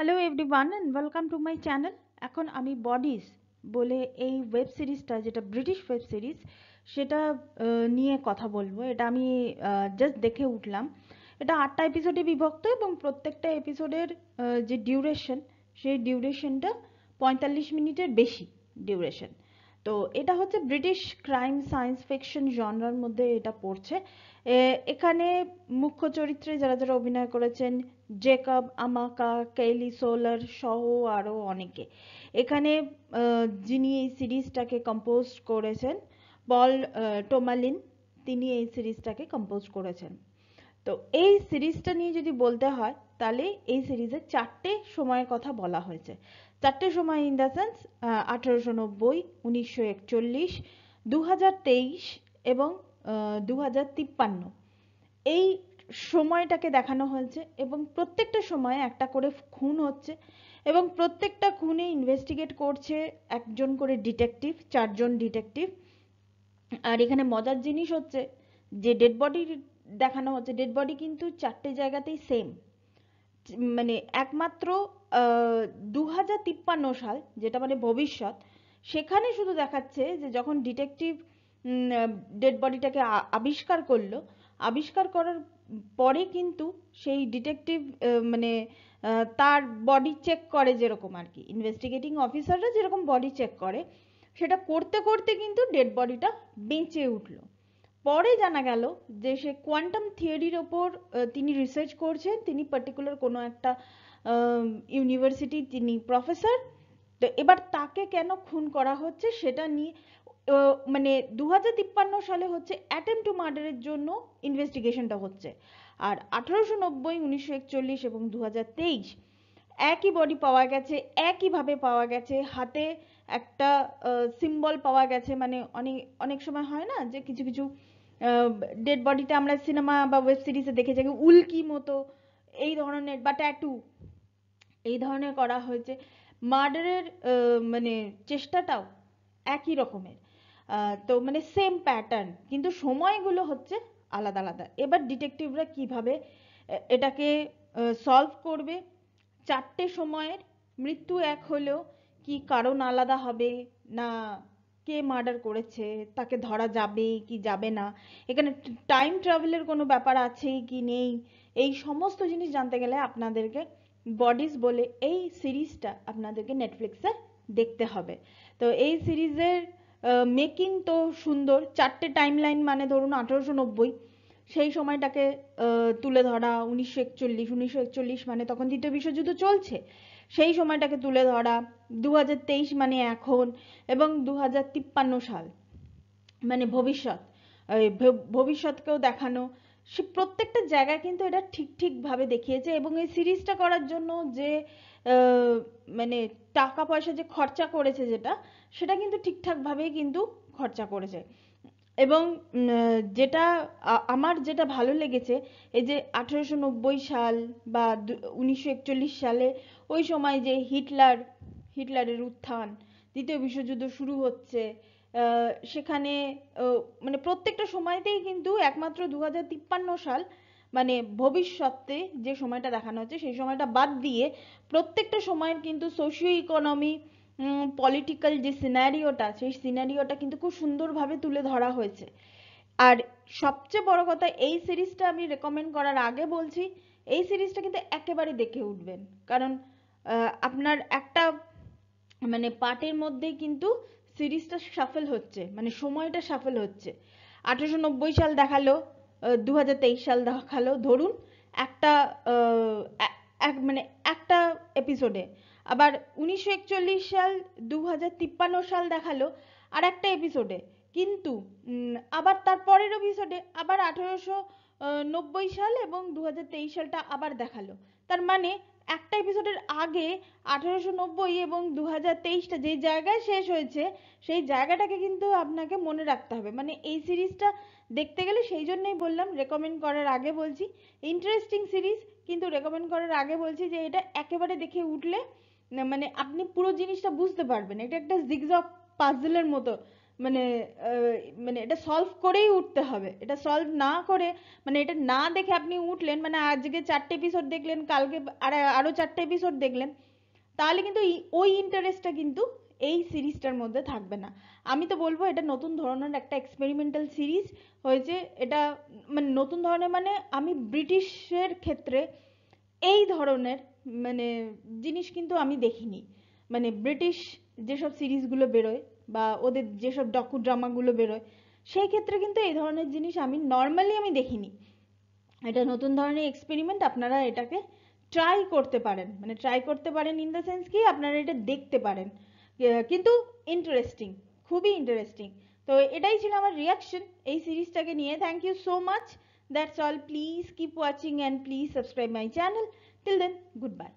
hello everyone and welcome to my channel এখন আমি bodies বলে এই ওয়েব সিরিজটা যেটা ব্রিটিশ ওয়েব সিরিজ সেটা নিয়ে কথা বলবো এটা আমি জাস্ট দেখে উঠলাম এটা আটটা এপিসোডে বিভক্ত এবং প্রত্যেকটা এপিসোডের যে ডিউরেশন সেই ডিউরেশনটা পঁয়তাল্লিশ মিনিটের বেশি ডিউরেশন তো এটা হচ্ছে ব্রিটিশ ক্রাইম সায়েন্স ফিকশন জনরার মধ্যে এটা পড়ছে এখানে মুখ্য চরিত্রে যারা যারা অভিনয় করেছেন জেকব আমাকা কেলি সোলার সহ আরও অনেকে এখানে যিনি এই সিরিজটাকে কম্পোজ করেছেন বল টোমালিন তিনি এই সিরিজটাকে কম্পোজ করেছেন তো এই সিরিজটা নিয়ে যদি বলতে হয় তাহলে এই সিরিজে চারটে সময়ের কথা বলা হয়েছে চারটে সময় ইন দ্য সেন্স আঠারোশো নব্বই উনিশশো একচল্লিশ দু হাজার তেইশ এবং দু হাজার তিপ্পান্ন এই সময়টাকে দেখানো হয়েছে এবং প্রত্যেকটা সময়ে একটা করে খুন হচ্ছে এবং প্রত্যেকটা খুনে ইনভেস্টিগেট করছে একজন করে ডিটেকটিভ চারজন ডিটেকটিভ আর এখানে মজার জিনিস হচ্ছে যে ডেড বডির দেখানো হচ্ছে ডেড বডি কিন্তু চারটে জায়গাতেই সেম মানে একমাত্র দু হাজার সাল যেটা মানে ভবিষ্যৎ সেখানে শুধু দেখাচ্ছে যে যখন ডিটেকটিভ ডেড বডিটাকে আবিষ্কার করলো আবিষ্কার করার পরে কিন্তু সেই ডিটেকটিভ মানে তার বডি চেক করে যেরকম আর কি ইনভেস্টিগেটিং অফিসাররা যেরকম বডি চেক করে সেটা করতে করতে কিন্তু ডেড বডিটা বেঁচে উঠলো পরে জানা গেল যে সে কোয়ান্টাম থিওরির ওপর তিনি রিসার্চ করছেন তিনি পার্টিকুলার কোনো একটা ইউনিভার্সিটি তিনি প্রফেসর তো এবার তাকে কেন খুন করা হচ্ছে সেটা নিয়ে মানে দু সালে হচ্ছে অ্যাটেম্প টু মার্ডারের জন্য ইনভেস্টিগেশনটা হচ্ছে আর আঠারোশো নব্বই উনিশশো একচল্লিশ এবং দু একই বডি পাওয়া গেছে একইভাবে পাওয়া গেছে হাতে একটা সিম্বল পাওয়া গেছে মানে অনেক অনেক সময় হয় না যে কিছু কিছু ডেড বডিতে আমরা সিনেমা বা ওয়েব সিরিজে দেখে যাই উল্কি মতো এই ধরনের বা ট্যাটু এই ধরনের করা হয়েছে মার্ডারের মানে চেষ্টাটাও একই রকমের তো মানে সেম প্যাটার্ন কিন্তু সময়গুলো হচ্ছে আলাদা আলাদা এবার ডিটেকটিভরা কিভাবে এটাকে সলভ করবে চারটে সময়ের মৃত্যু এক হলেও কি কারণ আলাদা হবে না কে মার্ডার করেছে তাকে ধরা যাবে কি যাবে না এখানে টাইম ট্রাভেলের কোনো ব্যাপার আছে কি নেই এই সমস্ত জিনিস জানতে গেলে আপনাদেরকে বডিস বলে এই সিরিজটা আপনাদেরকে নেটফ্লিক্সে দেখতে হবে তো এই সিরিজের মেকিং তো সুন্দর চারটে টাইম লাইন মানে ধরুন আঠারোশো নব্বই সেই সময়টাকে তুলে ধরা উনিশশো একচল্লিশ উনিশশো একচল্লিশ মানে তখন দ্বিতীয় বিশ্বযুদ্ধ চলছে সেই সময়টাকে তুলে ধরা দু মানে এখন এবং দু সাল মানে ভবিষ্যৎ ভবিষ্যৎকেও দেখানো সে প্রত্যেকটা জায়গায় কিন্তু এটা ঠিক ঠিক ভাবে দেখিয়েছে এবং এই সিরিজটা করার জন্য যে মানে টাকা পয়সা যে খরচা করেছে যেটা সেটা কিন্তু ঠিকঠাক ভাবেই কিন্তু খরচা করেছে এবং যেটা আমার যেটা ভালো লেগেছে এই যে আঠারোশো সাল বা উনিশশো সালে ওই সময় যে হিটলার হিটলারের উত্থান দ্বিতীয় বিশ্বযুদ্ধ শুরু হচ্ছে সেখানে মানে প্রত্যেকটা সময়তেই কিন্তু একমাত্র দু সাল মানে ভবিষ্যতে যে সময়টা দেখানো হচ্ছে সেই সময়টা বাদ দিয়ে প্রত্যেকটা সময়ের কিন্তু সোশিও ইকোনমি পলিটিক্যাল যে সিনারিওটা সেই সিনারিওটা কিন্তু খুব সুন্দরভাবে তুলে ধরা হয়েছে আর সবচেয়ে বড় কথা এই সিরিজটা আমি রেকমেন্ড করার আগে বলছি এই সিরিজটা কিন্তু একেবারে দেখে উঠবেন কারণ আপনার একটা মানে পার্টের মধ্যে কিন্তু সিরিজটা সাফল হচ্ছে মানে সময়টা সাফল হচ্ছে আঠারোশো নব্বই সাল দেখালো দু সাল দেখালো ধরুন একটা এক মানে একটা এপিসোডে আবার উনিশশো একচল্লিশ সাল দু তিপ্পান্ন সাল দেখালো আর একটা এপিসোডে কিন্তু আবার তার পরের এপিসোডে আবার আঠারোশো নব্বই সাল এবং দু সালটা আবার দেখালো তার মানে একটা এপিসোডের আগে আঠেরোশো নব্বই এবং দু হাজার তেইশটা যে জায়গায় শেষ হয়েছে সেই জায়গাটাকে কিন্তু আপনাকে মনে রাখতে হবে মানে এই সিরিজটা দেখতে গেলে সেই জন্যই বললাম রেকমেন্ড করার আগে বলছি ইন্টারেস্টিং সিরিজ কিন্তু রেকমেন্ড করার আগে বলছি যে এটা একেবারে দেখে উঠলে মানে আপনি পুরো জিনিসটা বুঝতে পারবেন এটা একটা জিগজগ পাজলের মতো মানে মানে এটা সলভ করেই উঠতে হবে এটা সলভ না করে মানে এটা না দেখে আপনি উঠলেন মানে আজকে চারটে এপিসোড দেখলেন কালকে আরো চারটে এপিসোড দেখলেন তাহলে কিন্তু ওই ইন্টারেস্টটা কিন্তু এই সিরিজটার মধ্যে থাকবে না আমি তো বলবো এটা নতুন ধরনের একটা এক্সপেরিমেন্টাল সিরিজ হয়েছে এটা মানে নতুন ধরনের মানে আমি ব্রিটিশের ক্ষেত্রে এই ধরনের মানে জিনিস কিন্তু আমি দেখিনি মানে ব্রিটিশ যেসব সিরিজগুলো বেরোয় বা ওদের যেসব ডকু ড্রামাগুলো বেরোয় সেই ক্ষেত্রে কিন্তু এই ধরনের জিনিস আমি নর্মালি আমি দেখিনি এটা নতুন ধরনের এক্সপেরিমেন্ট আপনারা এটাকে ট্রাই করতে পারেন মানে ট্রাই করতে পারেন ইন দ্য সেন্স কি আপনারা এটা দেখতে পারেন কিন্তু ইন্টারেস্টিং খুবই ইন্টারেস্টিং তো এটাই ছিল আমার রিয়াকশন এই সিরিজটাকে নিয়ে thank you so much that's all please keep watching and please subscribe my channel till then good by